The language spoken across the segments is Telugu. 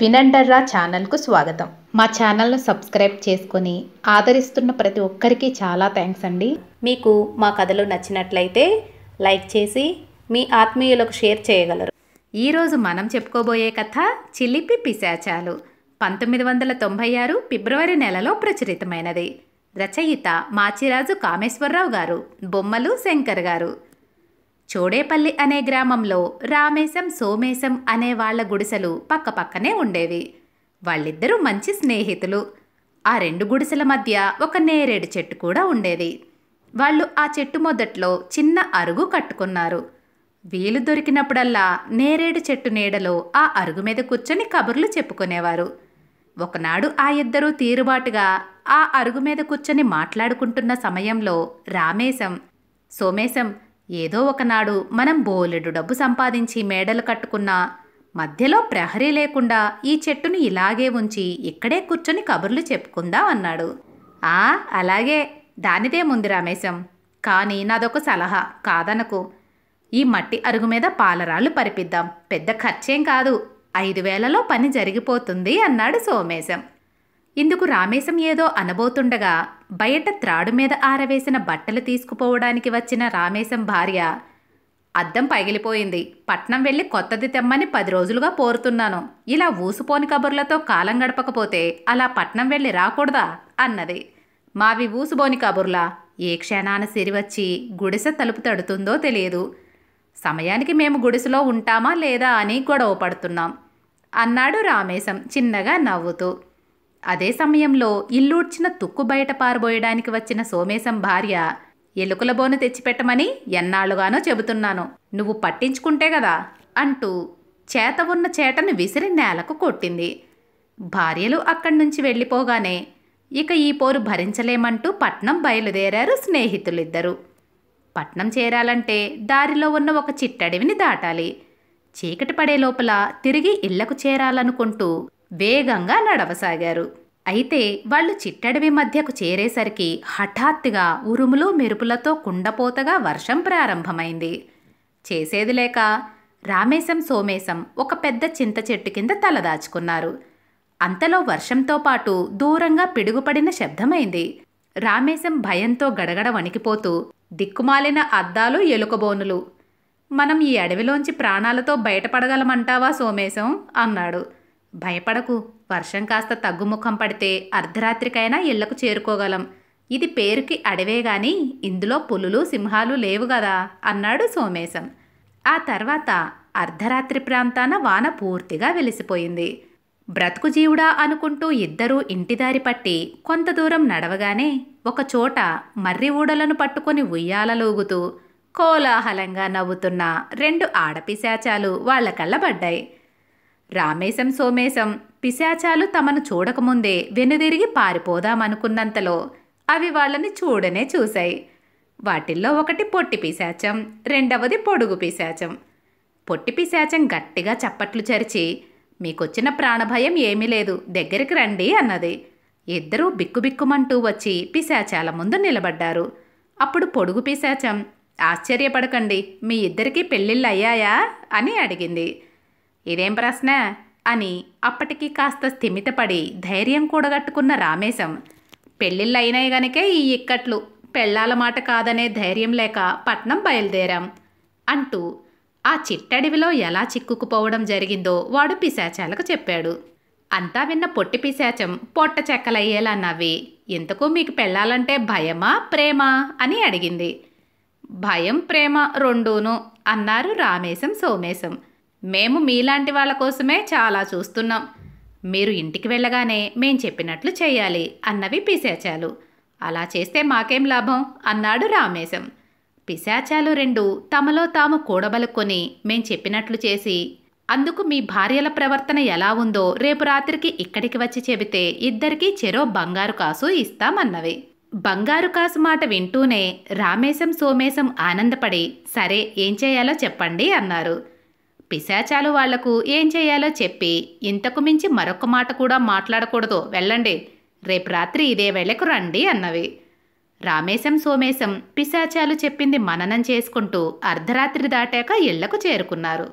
వినండర్రా ఛానల్కు స్వాగతం మా ఛానల్ను సబ్స్క్రైబ్ చేసుకొని ఆదరిస్తున్న ప్రతి ఒక్కరికి చాలా థ్యాంక్స్ అండి మీకు మా కథలు నచ్చినట్లయితే లైక్ చేసి మీ ఆత్మీయులకు షేర్ చేయగలరు ఈరోజు మనం చెప్పుకోబోయే కథ చిలిపి పిశాచాలు పంతొమ్మిది వందల తొంభై ఆరు ఫిబ్రవరి నెలలో ప్రచురితమైనది రచయిత మాచిరాజు కామేశ్వరరావు గారు బొమ్మలు శంకర్ గారు చోడేపల్లి అనే గ్రామంలో రామేశం సోమేశం అనే వాళ్ల గుడిసెలు పక్కపక్కనే ఉండేవి వాళ్ళిద్దరూ మంచి స్నేహితులు ఆ రెండు గుడిసెల మధ్య ఒక నేరేడు చెట్టు కూడా ఉండేది వాళ్ళు ఆ చెట్టు మొదట్లో చిన్న అరుగు కట్టుకున్నారు వీలు దొరికినప్పుడల్లా నేరేడు చెట్టు నీడలో ఆ అరుగు మీద కూర్చొని కబుర్లు చెప్పుకునేవారు ఒకనాడు ఆ ఇద్దరూ తీరుబాటుగా ఆ అరుగు మీద కూర్చొని మాట్లాడుకుంటున్న సమయంలో రామేశం సోమేశం ఏదో ఒకనాడు మనం బోలెడు డబ్బు సంపాదించి మేడలు కట్టుకున్నా మధ్యలో ప్రహరీ లేకుండా ఈ చెట్టును ఇలాగే ఉంచి ఇక్కడే కూర్చొని కబుర్లు చెప్పుకుందాం అన్నాడు ఆ అలాగే దానిదే ముందు రమేశం కానీ నాదొక సలహా కాదనకు ఈ మట్టి అరుగు మీద పాలరాళ్ళు పరిపిద్దాం పెద్ద ఖర్చేం కాదు ఐదు వేలలో పని జరిగిపోతుంది అన్నాడు సోమేశం ఇందుకు రామేశం ఏదో అనబోతుండగా బయట త్రాడు మీద ఆరవేసిన బట్టలు తీసుకుపోవడానికి వచ్చిన రామేశం భార్య అద్దం పగిలిపోయింది పట్నం వెళ్ళి కొత్తది తెమ్మని పది రోజులుగా పోరుతున్నాను ఇలా ఊసుపోని కబుర్లతో కాలం గడపకపోతే అలా పట్నం వెళ్ళి రాకూడదా అన్నది మావి ఊసుబోని కబుర్లా ఏ క్షణాన సిరివచ్చి గుడిసె తలుపు తడుతుందో తెలియదు సమయానికి మేము గుడిసెలో ఉంటామా లేదా అని గొడవ పడుతున్నాం అన్నాడు రామేశం చిన్నగా నవ్వుతూ అదే సమయంలో ఇల్లూడ్చిన తుక్కు బయట పారబోయడానికి వచ్చిన సోమేశం భార్య ఎలుకల బోను తెచ్చిపెట్టమని ఎన్నాళ్ళుగానో చెబుతున్నాను నువ్వు పట్టించుకుంటే కదా అంటూ చేత ఉన్న చేటను విసిరి నేలకు కొట్టింది భార్యలు అక్కడి నుంచి వెళ్ళిపోగానే ఇక ఈ పోరు భరించలేమంటూ పట్నం బయలుదేరారు స్నేహితులిద్దరూ పట్నం చేరాలంటే దారిలో ఉన్న ఒక చిట్టడివిని దాటాలి చీకటి పడే లోపల తిరిగి ఇళ్లకు చేరాలనుకుంటూ వేగంగా నడవసాగారు అయితే వాళ్ళు చిట్టడవి మధ్యకు చేరేసరికి హఠాత్తుగా ఉరుములు మెరుపులతో కుండపోతగా వర్షం ప్రారంభమైంది చేసేది లేక రామేశం సోమేశం ఒక పెద్ద చింత చెట్టు కింద తలదాచుకున్నారు అంతలో వర్షంతో పాటు దూరంగా పిడుగుపడిన శబ్దమైంది రామేశం భయంతో గడగడ వణికిపోతూ దిక్కుమాలిన అద్దాలు ఎలుకబోనులు మనం ఈ అడవిలోంచి ప్రాణాలతో బయటపడగలమంటావా సోమేశం అన్నాడు భయపడకు వర్షం కాస్త తగ్గుముఖం పడితే అర్ధరాత్రికైనా ఇళ్లకు చేరుకోగలం ఇది పేరుకి అడవే గాని ఇందులో పులులు సింహాలు లేవు గదా అన్నాడు సోమేశం ఆ తర్వాత అర్ధరాత్రి ప్రాంతాన వాన పూర్తిగా వెలిసిపోయింది బ్రతుకు జీవుడా అనుకుంటూ ఇద్దరూ ఇంటిదారి పట్టి కొంత దూరం నడవగానే ఒకచోట మర్రి ఊడలను పట్టుకుని ఉయ్యాలలూగుతూ కోలాహలంగా నవ్వుతున్న రెండు ఆడపిశాచాలు వాళ్ల కళ్ళబడ్డాయి రామేశం సోమేశం పిశాచాలు తమను చూడకముందే వెనుదిరిగి పారిపోదామనుకున్నంతలో అవి వాళ్ళని చూడనే చూశాయి వాటిల్లో ఒకటి పొట్టి పిశాచం రెండవది పొడుగు పిశాచం పొట్టి పిశాచం గట్టిగా చప్పట్లు చరిచి మీకొచ్చిన ప్రాణభయం ఏమీ లేదు దగ్గరికి రండి అన్నది ఇద్దరూ బిక్కుబిక్కుమంటూ వచ్చి పిశాచాల ముందు నిలబడ్డారు అప్పుడు పొడుగు పిశాచం ఆశ్చర్యపడకండి మీ ఇద్దరికీ పెళ్ళిళ్ళు అయ్యాయా అని అడిగింది ఇదేం ప్రశ్న అని అప్పటికి కాస్త స్థిమితపడి ధైర్యం కూడగట్టుకున్న రామేశం పెళ్ళిళ్ళు అయినాయి గనకే ఈ ఇక్కట్లు పెళ్ళాల మాట కాదనే ధైర్యం లేక పట్నం బయలుదేరాం అంటూ ఆ చిట్టడివిలో ఎలా చిక్కుకుపోవడం జరిగిందో వాడు పిశాచాలకు చెప్పాడు అంతా విన్న పొట్టి పిశాచం పొట్ట చెక్కలయ్యేలా నవ్వి ఇంతకు మీకు పెళ్ళాలంటే భయమా ప్రేమ అని అడిగింది భయం ప్రేమ రెండూను అన్నారు రామేశం సోమేశం మేము మీలాంటి వాళ్ళ కోసమే చాలా చూస్తున్నాం మీరు ఇంటికి వెళ్ళగానే మేం చెప్పినట్లు చేయాలి అన్నవి పిశాచాలు అలా చేస్తే మాకేం లాభం అన్నాడు రామేశం పిశాచాలు రెండు తమలో తాము కూడబలుక్కొని మేం చెప్పినట్లు చేసి అందుకు మీ భార్యల ప్రవర్తన ఎలా ఉందో రేపు రాత్రికి ఇక్కడికి వచ్చి చెబితే ఇద్దరికీ చెరో బంగారు కాసు ఇస్తామన్నవి బంగారు కాసు మాట వింటూనే రామేశం సోమేశం ఆనందపడి సరే ఏం చేయాలో చెప్పండి అన్నారు పిశాచాలు వాళ్లకు ఏం చేయాలో చెప్పి ఇంతకు మించి మరొక మాట కూడా మాట్లాడకూడదు వెళ్ళండి రేపు రాత్రి ఇదే వేళకు రండి అన్నవి రామేశం సోమేశం పిశాచాలు చెప్పింది మననం చేసుకుంటూ అర్ధరాత్రి దాటాక ఇళ్లకు చేరుకున్నారు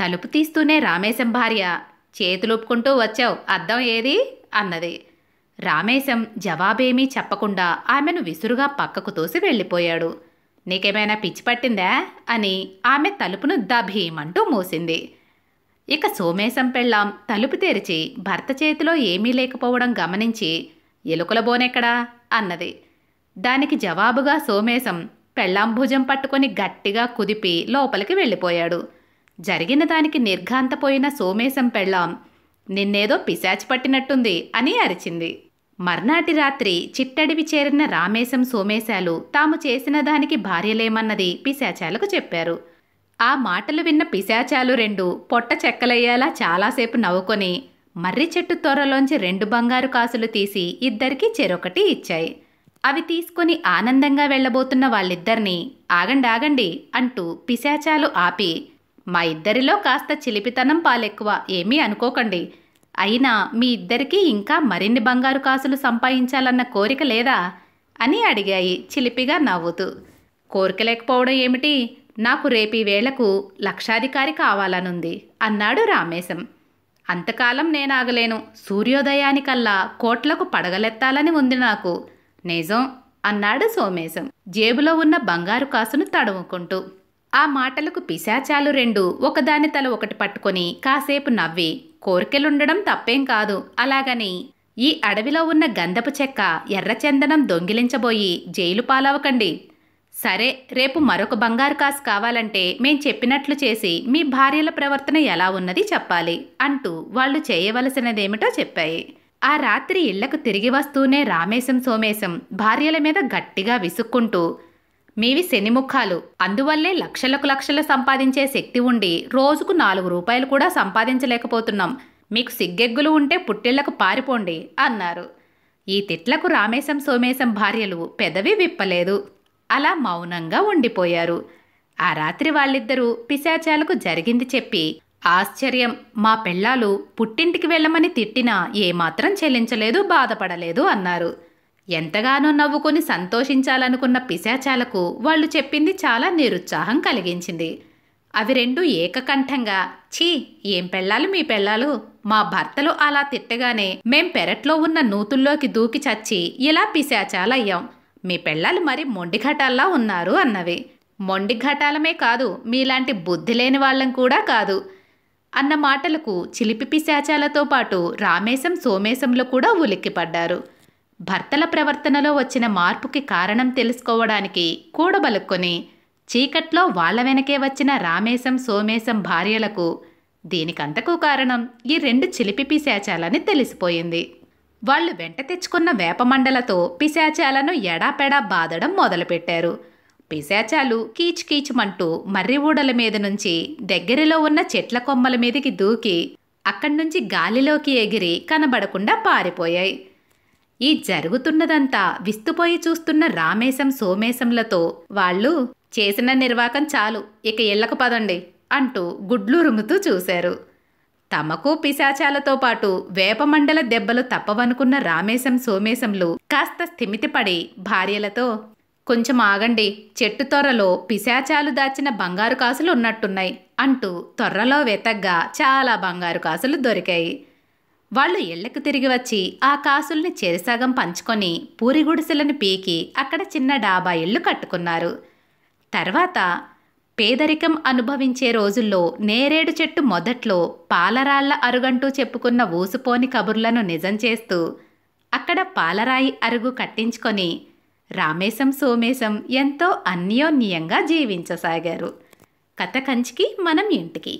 తలుపు తీస్తూనే రామేశం భార్య చేతులుపుకుంటూ వచ్చావు అర్థం ఏది అన్నది రామేశం జవాబేమీ చెప్పకుండా ఆమెను విసురుగా పక్కకు తోసి వెళ్ళిపోయాడు నీకేమైనా పిచ్చి పట్టిందా అని ఆమె తలుపును దభీమంటూ మూసింది ఇక సోమేశం పెళ్ళాం తలుపు తెరిచి భర్త చేతిలో ఏమీ లేకపోవడం గమనించి ఎలుకల బోనెక్కడా అన్నది దానికి జవాబుగా సోమేశం పెళ్ళాం భుజం పట్టుకొని గట్టిగా కుదిపి లోపలికి వెళ్ళిపోయాడు జరిగిన దానికి నిర్ఘాంతపోయిన సోమేశం పెళ్ళాం నిన్నేదో పిశాచి పట్టినట్టుంది అని అరిచింది మర్నాటి రాత్రి చిట్టడివి చేరిన రామేశం సోమేశాలు తాము చేసిన దానికి భార్యలేమన్నది పిశాచాలకు చెప్పారు ఆ మాటలు విన్న పిశాచాలు రెండు పొట్ట చెక్కలయ్యేలా చాలాసేపు నవ్వుకొని మర్రి చెట్టు త్వరలోంచి రెండు బంగారు కాసులు తీసి ఇద్దరికీ చెరొకటి ఇచ్చాయి అవి తీసుకుని ఆనందంగా వెళ్లబోతున్న వాళ్ళిద్దరినీ ఆగండి ఆగండి అంటూ పిశాచాలు ఆపి మా ఇద్దరిలో కాస్త చిలిపితనం పాలెక్కువ ఏమీ అనుకోకండి అయినా మీ ఇద్దరికీ ఇంకా మరిన్ని బంగారు కాసులు సంపాదించాలన్న కోరిక లేదా అని అడిగాయి చిలిపిగా నవ్వుతూ కోరిక లేకపోవడం ఏమిటి నాకు రేపీ వేళకు లక్షాధికారి కావాలనుంది అన్నాడు రామేశం అంతకాలం నేనాగలేను సూర్యోదయానికల్లా కోట్లకు పడగలెత్తాలని ఉంది నాకు నిజం అన్నాడు సోమేశం జేబులో ఉన్న బంగారు కాసును తడుముకుంటూ ఆ మాటలకు పిశాచాలు రెండు ఒకదాని తల ఒకటి పట్టుకొని కాసేపు నవ్వి కోరికలుండడం తప్పేం కాదు అలాగని ఈ అడవిలో ఉన్న గంధపు చెక్క ఎర్రచందనం దొంగిలించబోయి జైలు పాలవకండి సరే రేపు మరొక బంగారు కాసు కావాలంటే మేం చెప్పినట్లు చేసి మీ భార్యల ప్రవర్తన ఎలా ఉన్నది చెప్పాలి అంటూ వాళ్ళు చేయవలసినదేమిటో చెప్పాయి ఆ రాత్రి ఇళ్లకు తిరిగి వస్తూనే రామేశం సోమేశం భార్యల మీద గట్టిగా విసుక్కుంటూ మీవి శనిముఖాలు అందువల్లే లక్షలకు లక్షలు సంపాదించే శక్తి ఉండి రోజుకు నాలుగు రూపాయలు కూడా సంపాదించలేకపోతున్నాం మీకు సిగ్గెగ్గులు ఉంటే పుట్టేళ్లకు పారిపోండి అన్నారు ఈ తిట్లకు రామేశం సోమేశం భార్యలు పెదవి విప్పలేదు అలా మౌనంగా ఉండిపోయారు ఆ రాత్రి వాళ్ళిద్దరూ పిశాచాలకు జరిగింది చెప్పి ఆశ్చర్యం మా పెళ్ళాలు పుట్టింటికి వెళ్ళమని తిట్టినా ఏమాత్రం చెల్లించలేదు బాధపడలేదు అన్నారు ఎంతగానో నవ్వుకుని సంతోషించాలనుకున్న పిశాచాలకు వాళ్ళు చెప్పింది చాలా నిరుత్సాహం కలిగించింది అవి రెండు ఏకకంఠంగా ఛీ ఏం పెళ్ళాలు మీ పెళ్ళాలు మా భర్తలు అలా తిట్టగానే మేం పెరట్లో ఉన్న నూతుల్లోకి దూకి చచ్చి ఇలా పిశాచాలయ్యాం మీ పెళ్ళాలు మరి మొండి ఘటాల్లా ఉన్నారు అన్నవి మొండి ఘటాలమే కాదు మీలాంటి బుద్ధి లేని వాళ్ళం కూడా కాదు అన్న మాటలకు చిలిపి పిశాచాలతో పాటు రామేశం సోమేశంలో కూడా ఉలిక్కిపడ్డారు భర్తల ప్రవర్తనలో వచ్చిన మార్పుకి కారణం తెలుసుకోవడానికి కూడబలుక్కొని చీకట్లో వాళ్ల వెనకే వచ్చిన రామేశం సోమేశం భార్యలకు దీనికంతకు కారణం ఈ రెండు చిలిపి పిశాచాలని తెలిసిపోయింది వాళ్ళు వెంట తెచ్చుకున్న వేపమండలతో పిశాచాలను ఎడాపెడా బాదడం మొదలుపెట్టారు పిశాచాలు కీచ్ కీచ్మంటూ మర్రి ఊడల మీద నుంచి దగ్గరలో ఉన్న చెట్ల కొమ్మల మీదకి దూకి అక్కడి నుంచి గాలిలోకి ఎగిరి కనబడకుండా పారిపోయాయి ఈ జరుగుతున్నదంతా విస్తుపోయి చూస్తున్న రామేశం సోమేశంలతో వాళ్ళు చేసిన నిర్వాకం చాలు ఇక ఇళ్ళకు పదండి అంటూ గుడ్లు రుముతూ చూశారు తమకు పిశాచాలతో పాటు వేపమండల దెబ్బలు తప్పవనుకున్న రామేశం సోమేశంలు కాస్త స్థిమితిపడి భార్యలతో కొంచెం ఆగండి చెట్టు తొర్రలో పిశాచాలు దాచిన బంగారు కాసులు ఉన్నట్టున్నాయి అంటూ తొర్రలో వెతగ్గా చాలా బంగారు కాసులు దొరికాయి వాళ్ళు ఇళ్లకు తిరిగి వచ్చి ఆ కాసుల్ని చెరిసాగం పంచుకొని పూరి గుడిసెలను పీకి అక్కడ చిన్న డాబా ఇళ్ళు కట్టుకున్నారు తర్వాత పేదరికం అనుభవించే రోజుల్లో నేరేడు చెట్టు మొదట్లో పాలరాళ్ల అరుగంటూ చెప్పుకున్న ఊసుపోని కబుర్లను నిజం చేస్తూ అక్కడ పాలరాయి అరుగు కట్టించుకొని రామేశం సోమేశం ఎంతో అన్యోన్యంగా జీవించసాగారు కథ కంచికి మనం ఇంటికి